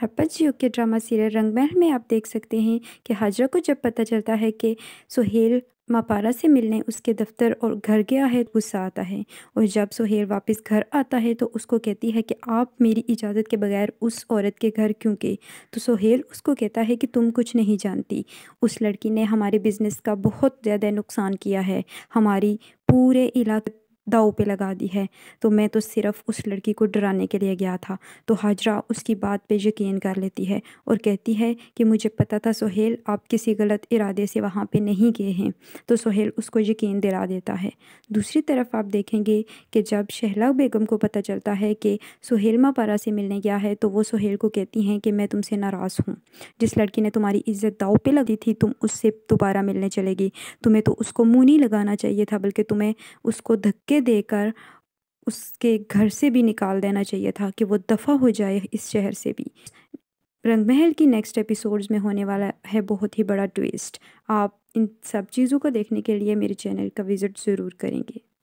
हरपत जियो के drama serial Rangmahal में आप देख सकते हैं कि हाजरा को जब पता चलता है कि सुहेल मापारा से मिलने उसके दफ्तर और घर गया है गुस्सा आता है और जब सुहेल वापस घर आता है तो उसको कहती है कि आप मेरी इजाज़त के बगैर उस औरत के घर क्यों गए तो सुहेल उसको कहता है कि तुम कुछ नहीं जानती उस लड़की ने हमारे बिज़नेस का बहुत ज़्यादा नुकसान किया है हमारी पूरे इलाके दाव पे लगा दी है तो मैं तो सिर्फ उस लड़की को डराने के लिए गया था तो हाजरा उसकी बात पे यकीन कर लेती है और कहती है कि मुझे पता था सोहेल आप किसी गलत इरादे से वहाँ पे नहीं गए हैं तो सोहेल उसको यकीन दिला देता है दूसरी तरफ आप देखेंगे कि जब शहला बेगम को पता चलता है कि सोहेल मापारा से मिलने गया है तो वो सहेल को कहती हैं कि मैं तुमसे नाराज़ हूँ जिस लड़की ने तुम्हारी इज्जत दाव पर लगी थी तुम उससे दोबारा मिलने चलेगी तुम्हें तो उसको मुँह नहीं लगाना चाहिए था बल्कि तुम्हें उसको धक्के धक्के देकर उसके घर से भी निकाल देना चाहिए था कि वो दफ़ा हो जाए इस शहर से भी रंग महल की नेक्स्ट एपिसोड्स में होने वाला है बहुत ही बड़ा ट्विस्ट आप इन सब चीज़ों को देखने के लिए मेरे चैनल का विज़िट ज़रूर करेंगे